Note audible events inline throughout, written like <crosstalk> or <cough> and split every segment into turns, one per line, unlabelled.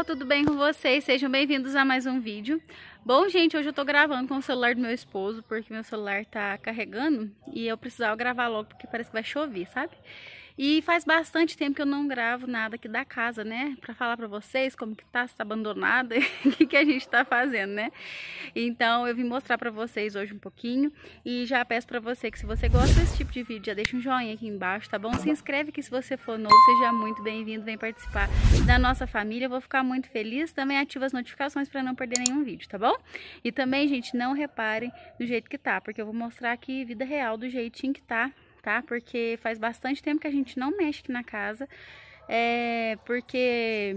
pessoal, tudo bem com vocês? Sejam bem-vindos a mais um vídeo. Bom, gente, hoje eu tô gravando com o celular do meu esposo, porque meu celular tá carregando e eu precisava gravar logo, porque parece que vai chover, sabe? E faz bastante tempo que eu não gravo nada aqui da casa, né? Pra falar pra vocês como que tá, se tá abandonada, <laughs> o que, que a gente tá fazendo, né? Então eu vim mostrar pra vocês hoje um pouquinho. E já peço pra você que se você gosta desse tipo de vídeo, já deixa um joinha aqui embaixo, tá bom? Se inscreve que se você for novo, seja muito bem-vindo, vem participar da nossa família. Eu vou ficar muito feliz. Também ativa as notificações pra não perder nenhum vídeo, tá bom? E também, gente, não reparem do jeito que tá, porque eu vou mostrar aqui vida real do jeitinho que tá tá? Porque faz bastante tempo que a gente não mexe aqui na casa, é, porque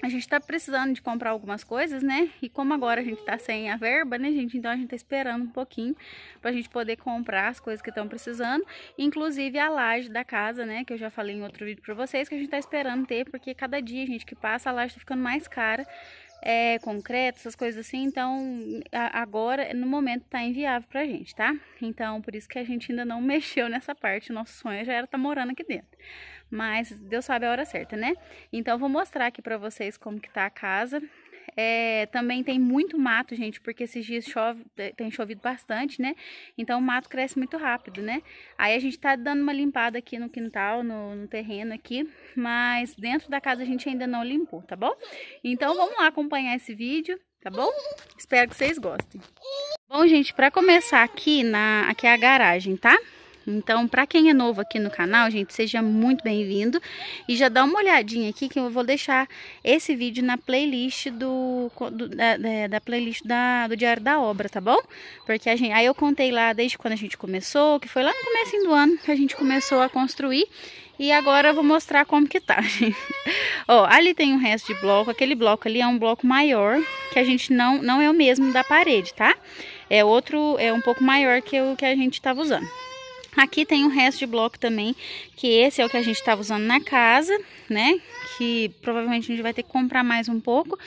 a gente tá precisando de comprar algumas coisas, né? E como agora a gente tá sem a verba, né, gente? Então a gente tá esperando um pouquinho pra gente poder comprar as coisas que estão precisando. Inclusive a laje da casa, né? Que eu já falei em outro vídeo pra vocês, que a gente tá esperando ter, porque cada dia, gente, que passa, a laje tá ficando mais cara é, concreto, essas coisas assim. Então, a, agora, no momento, tá inviável pra gente, tá? Então, por isso que a gente ainda não <laughs> mexeu nessa parte. Nosso sonho já era estar tá morando aqui dentro. Mas Deus sabe a hora certa, né? Então, eu vou mostrar aqui pra vocês como que tá a casa. É, também tem muito mato, gente, porque esses dias chove, é, tem chovido bastante, né? Então o mato cresce muito rápido, né? Aí a gente tá dando uma limpada aqui no quintal, no, no terreno aqui, mas dentro da casa a gente ainda não limpou, tá bom? Então vamos lá acompanhar esse vídeo, tá bom? Espero que vocês gostem. Bom, gente, para começar aqui na aqui é a garagem, tá? Então, para quem é novo aqui no canal, gente, seja muito bem-vindo. E já dá uma olhadinha aqui que eu vou deixar esse vídeo na playlist do, do da, da, playlist da, do Diário da Obra, tá bom? Porque a gente, aí eu contei lá desde quando a gente começou, que foi lá no começo do ano que a gente começou a construir. E agora eu vou mostrar como que tá, <laughs> gente. Ó, ali tem um resto de bloco. Aquele bloco ali é um bloco maior, que a gente não, não é o mesmo da parede, tá? É outro, é um pouco maior que o que a gente estava usando. Aqui tem o resto de bloco também, que esse é o que a gente estava usando na casa, né? Que provavelmente a gente vai ter que comprar mais um pouco,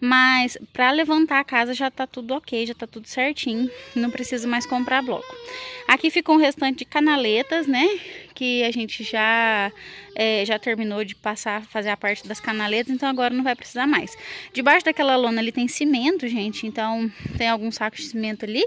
mas para levantar a casa já tá tudo ok, já tá tudo certinho, não precisa mais comprar bloco. Aqui ficou o restante de canaletas, né? Que a gente já, é, já terminou de passar, fazer a parte das canaletas, então agora não vai precisar mais. Debaixo daquela lona ali tem cimento, gente, então tem alguns sacos de cimento ali,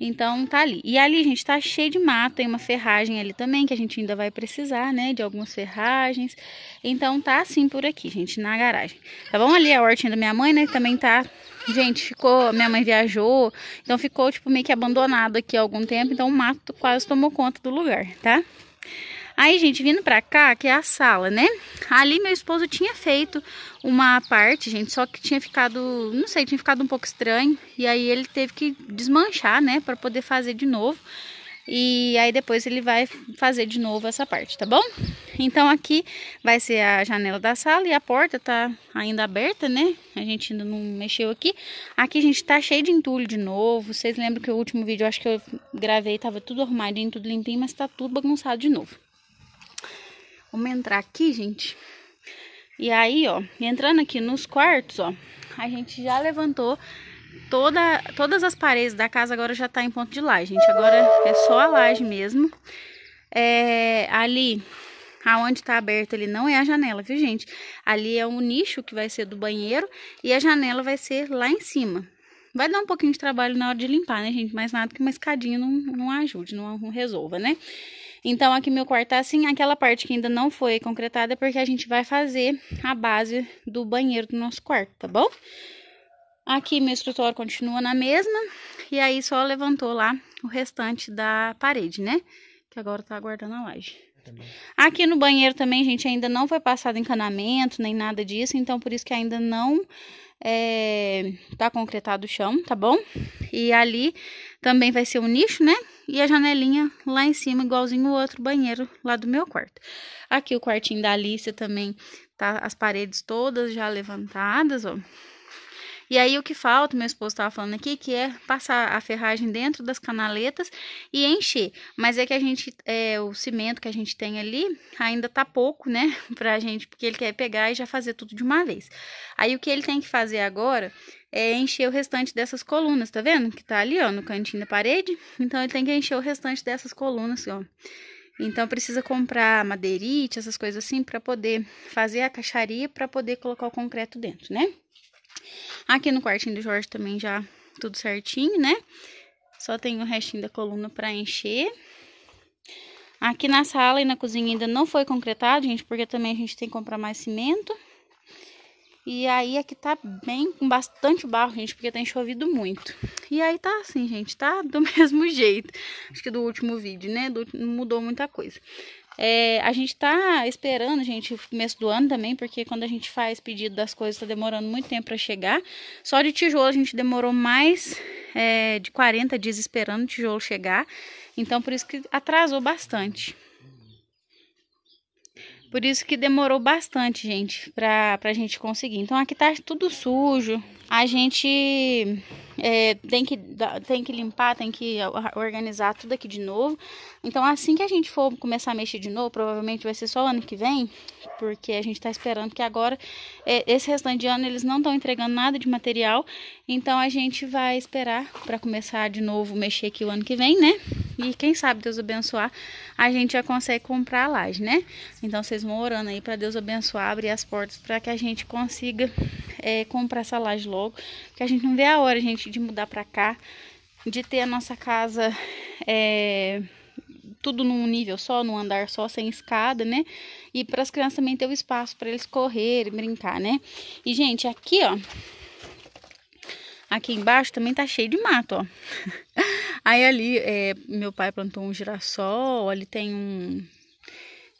então tá ali. E ali, gente, tá cheio de mato, tem uma ferramenta ferragem ali também, que a gente ainda vai precisar, né, de algumas ferragens. Então tá assim por aqui, gente, na garagem. Tá bom? Ali a hortinha da minha mãe, né, também tá... Gente, ficou... Minha mãe viajou, então ficou, tipo, meio que abandonado aqui há algum tempo. Então o mato quase tomou conta do lugar, tá? Aí, gente, vindo pra cá, que é a sala, né? Ali meu esposo tinha feito uma parte, gente, só que tinha ficado, não sei, tinha ficado um pouco estranho. E aí ele teve que desmanchar, né, pra poder fazer de novo. E aí depois ele vai fazer de novo essa parte, tá bom? Então aqui vai ser a janela da sala e a porta tá ainda aberta, né? A gente ainda não mexeu aqui. Aqui a gente tá cheio de entulho de novo. Vocês lembram que o último vídeo, eu acho que eu gravei, tava tudo arrumadinho, tudo limpinho, mas tá tudo bagunçado de novo. Vamos entrar aqui, gente. E aí, ó, entrando aqui nos quartos, ó, a gente já levantou toda, todas as paredes da casa agora já tá em ponto de laje, gente. Agora é só a laje mesmo. É, ali, aonde tá aberta ali, não é a janela, viu, gente? Ali é um nicho que vai ser do banheiro e a janela vai ser lá em cima. Vai dar um pouquinho de trabalho na hora de limpar, né, gente? Mas nada que uma escadinha não, não ajude, não, não resolva, né? Então, aqui meu quarto tá assim, aquela parte que ainda não foi concretada é porque a gente vai fazer a base do banheiro do nosso quarto, tá bom? Aqui meu escritório continua na mesma, e aí só levantou lá o restante da parede, né? Que agora tá aguardando a laje. Aqui no banheiro também, gente, ainda não foi passado encanamento, nem nada disso, então por isso que ainda não é, tá concretado o chão, tá bom? E ali também vai ser um nicho, né? E a janelinha lá em cima, igualzinho o outro banheiro lá do meu quarto. Aqui o quartinho da Alice também tá as paredes todas já levantadas, ó. E aí o que falta, meu esposo estava falando aqui, que é passar a ferragem dentro das canaletas e encher. Mas é que a gente, é, o cimento que a gente tem ali ainda tá pouco, né? <laughs> Pra gente, porque ele quer pegar e já fazer tudo de uma vez. Aí o que ele tem que fazer agora é encher o restante dessas colunas, tá vendo? Que tá ali, ó, no cantinho da parede. Então, ele tem que encher o restante dessas colunas, ó. Então, precisa comprar madeirite, essas coisas assim, para poder fazer a caixaria, para poder colocar o concreto dentro, né? Aqui no quartinho do Jorge também já tudo certinho, né? Só tem o restinho da coluna para encher. Aqui na sala e na cozinha ainda não foi concretado, gente, porque também a gente tem que comprar mais cimento. E aí aqui tá bem, com bastante barro, gente, porque tem tá chovido muito. E aí tá assim, gente, tá do <laughs> mesmo jeito. Acho que do último vídeo, né? Do, não mudou muita coisa. É, a gente tá esperando, gente, o começo do ano também, porque quando a gente faz pedido das coisas, tá demorando muito tempo para chegar. Só de tijolo a gente demorou mais é, de 40 dias esperando o tijolo chegar. Então, por isso que atrasou bastante. Por isso que demorou bastante, gente, pra, pra gente conseguir. Então aqui tá tudo sujo. A gente é, tem, que, tem que limpar, tem que organizar tudo aqui de novo. Então assim que a gente for começar a mexer de novo, provavelmente vai ser só ano que vem, porque a gente tá esperando que agora, é, esse restante de ano, eles não estão entregando nada de material. Então a gente vai esperar para começar de novo mexer aqui o ano que vem, né? E quem sabe Deus abençoar, a gente já consegue comprar a laje, né? Então vocês vão orando aí para Deus abençoar, abrir as portas para que a gente consiga é, comprar essa laje logo. Que a gente não vê a hora, gente, de mudar para cá, de ter a nossa casa é, tudo num nível só, num andar só, sem escada, né? E para as crianças também ter o espaço para eles correrem, brincar, né? E, gente, aqui, ó, Aqui embaixo também tá cheio de mato, ó. <laughs> Aí ali, é, meu pai plantou um girassol, ali tem um,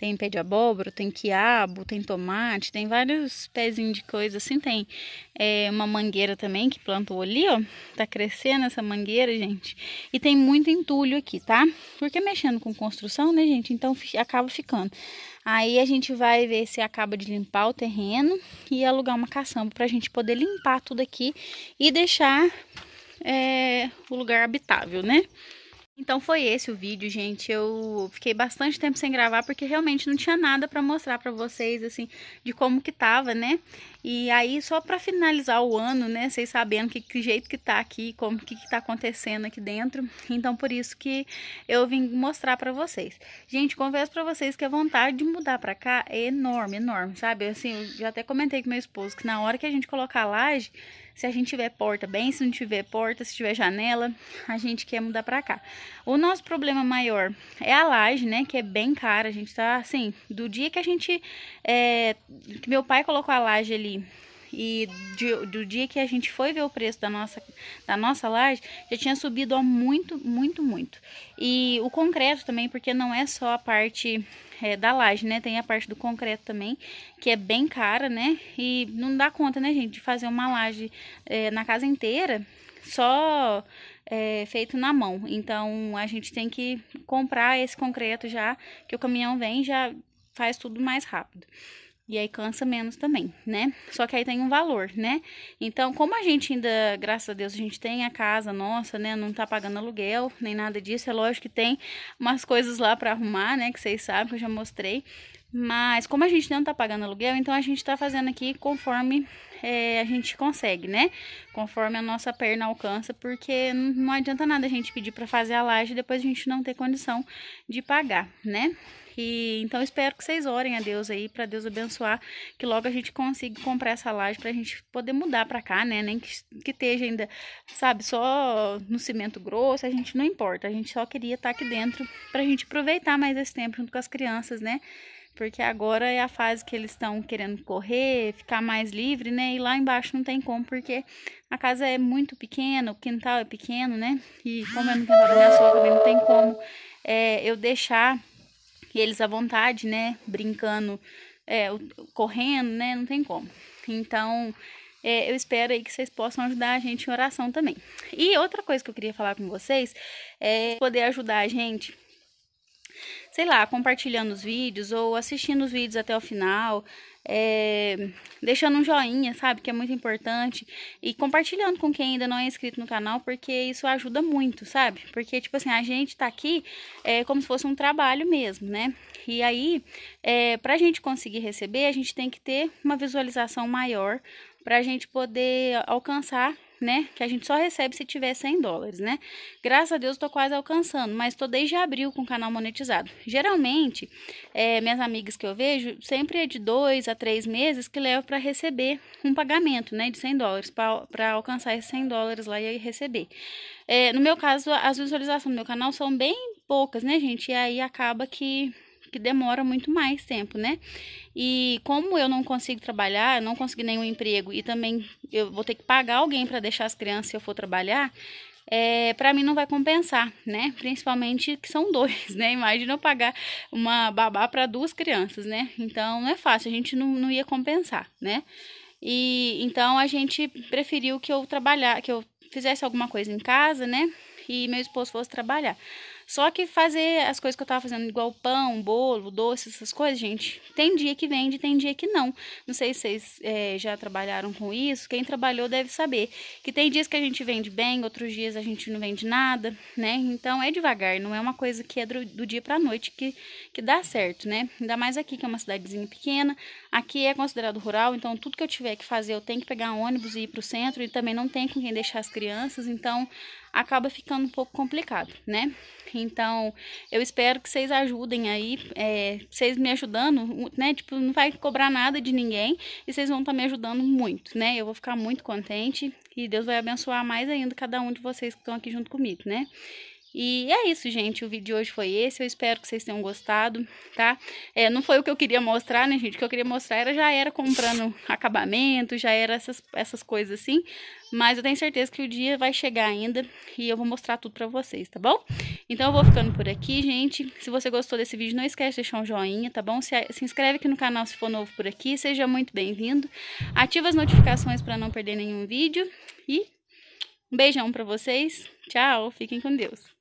tem pé de abóbora, tem quiabo, tem tomate, tem vários pezinhos de coisa assim. Tem é, uma mangueira também que plantou ali, ó. Tá crescendo essa mangueira, gente. E tem muito entulho aqui, tá? Porque mexendo com construção, né, gente? Então acaba ficando. Aí a gente vai ver se acaba de limpar o terreno e alugar uma caçamba para a gente poder limpar tudo aqui e deixar é, o lugar habitável, né? Então foi esse o vídeo, gente. Eu fiquei bastante tempo sem gravar porque realmente não tinha nada para mostrar para vocês assim de como que tava, né? E aí só para finalizar o ano, né, vocês sabendo que, que jeito que tá aqui, como que, que tá acontecendo aqui dentro. Então por isso que eu vim mostrar para vocês. Gente, converso para vocês que a vontade de mudar para cá é enorme, enorme, sabe? Assim, eu já até comentei com meu esposo que na hora que a gente colocar a laje, se a gente tiver porta, bem, se não tiver porta, se tiver janela, a gente quer mudar pra cá. O nosso problema maior é a laje, né, que é bem cara, a gente tá, assim, do dia que a gente, é, que meu pai colocou a laje ali e de, do dia que a gente foi ver o preço da nossa, da nossa laje, já tinha subido ó, muito, muito, muito. E o concreto também, porque não é só a parte é, da laje, né? Tem a parte do concreto também, que é bem cara, né? E não dá conta, né, gente, de fazer uma laje é, na casa inteira só é, feito na mão. Então a gente tem que comprar esse concreto já, que o caminhão vem já faz tudo mais rápido. E aí cansa menos também, né? Só que aí tem um valor, né? Então, como a gente ainda, graças a Deus, a gente tem a casa nossa, né? Não tá pagando aluguel, nem nada disso. É lógico que tem umas coisas lá para arrumar, né? Que vocês sabem, que eu já mostrei. Mas como a gente não tá pagando aluguel, então a gente tá fazendo aqui conforme é, a gente consegue, né? Conforme a nossa perna alcança, porque não adianta nada a gente pedir para fazer a laje e depois a gente não ter condição de pagar, né? E então espero que vocês orem a Deus aí para Deus abençoar que logo a gente consiga comprar essa laje para a gente poder mudar para cá, né? Nem que, que esteja ainda, sabe, só no cimento grosso, a gente não importa. A gente só queria estar tá aqui dentro para a gente aproveitar mais esse tempo junto com as crianças, né? porque agora é a fase que eles estão querendo correr, ficar mais livre, né? E lá embaixo não tem como, porque a casa é muito pequena, o quintal é pequeno, né? E como é no quintal da minha sogra não tem como é, eu deixar eles à vontade, né? Brincando, é, correndo, né? Não tem como. Então, é, eu espero aí que vocês possam ajudar a gente em oração também. E outra coisa que eu queria falar com vocês é poder ajudar a gente sei lá, compartilhando os vídeos ou assistindo os vídeos até o final, é, deixando um joinha, sabe, que é muito importante, e compartilhando com quem ainda não é inscrito no canal, porque isso ajuda muito, sabe? Porque, tipo assim, a gente tá aqui é, como se fosse um trabalho mesmo, né? E aí, é, pra gente conseguir receber, a gente tem que ter uma visualização maior para a gente poder alcançar né? Que a gente só recebe se tiver 100 dólares, né? Graças a Deus, tô quase alcançando, mas tô desde abril com o canal monetizado. Geralmente, é, minhas amigas que eu vejo, sempre é de dois a três meses que leva para receber um pagamento, né? De 100 dólares, para alcançar esses 100 dólares lá e aí receber. É, no meu caso, as visualizações do meu canal são bem poucas, né, gente? E aí acaba que que demora muito mais tempo, né? E como eu não consigo trabalhar, não consegui nenhum emprego e também eu vou ter que pagar alguém para deixar as crianças se eu for trabalhar, é, para mim não vai compensar, né? Principalmente que são dois, né? Imagina eu pagar uma babá para duas crianças, né? Então não é fácil, a gente não, não ia compensar, né? E então a gente preferiu que eu trabalhar, que eu fizesse alguma coisa em casa, né? E meu esposo fosse trabalhar. Só que fazer as coisas que eu tava fazendo, igual pão, bolo, doce, essas coisas, gente, tem dia que vende, tem dia que não. Não sei se vocês é, já trabalharam com isso. Quem trabalhou deve saber que tem dias que a gente vende bem, outros dias a gente não vende nada, né? Então é devagar, não é uma coisa que é do, do dia pra noite que, que dá certo, né? Ainda mais aqui, que é uma cidadezinha pequena. Aqui é considerado rural, então tudo que eu tiver que fazer, eu tenho que pegar um ônibus e ir pro centro e também não tem com quem deixar as crianças. Então acaba ficando um pouco complicado, né? Então, eu espero que vocês ajudem aí, é, vocês me ajudando, né? Tipo, não vai cobrar nada de ninguém e vocês vão estar tá me ajudando muito, né? Eu vou ficar muito contente e Deus vai abençoar mais ainda cada um de vocês que estão aqui junto comigo, né? E é isso, gente. O vídeo de hoje foi esse. Eu espero que vocês tenham gostado, tá? É, não foi o que eu queria mostrar, né, gente? O que eu queria mostrar era, já era comprando acabamento, já era essas, essas coisas assim. Mas eu tenho certeza que o dia vai chegar ainda e eu vou mostrar tudo pra vocês, tá bom? Então eu vou ficando por aqui, gente. Se você gostou desse vídeo, não esquece de deixar um joinha, tá bom? Se, se inscreve aqui no canal se for novo por aqui. Seja muito bem-vindo. Ativa as notificações pra não perder nenhum vídeo. E um beijão pra vocês. Tchau. Fiquem com Deus.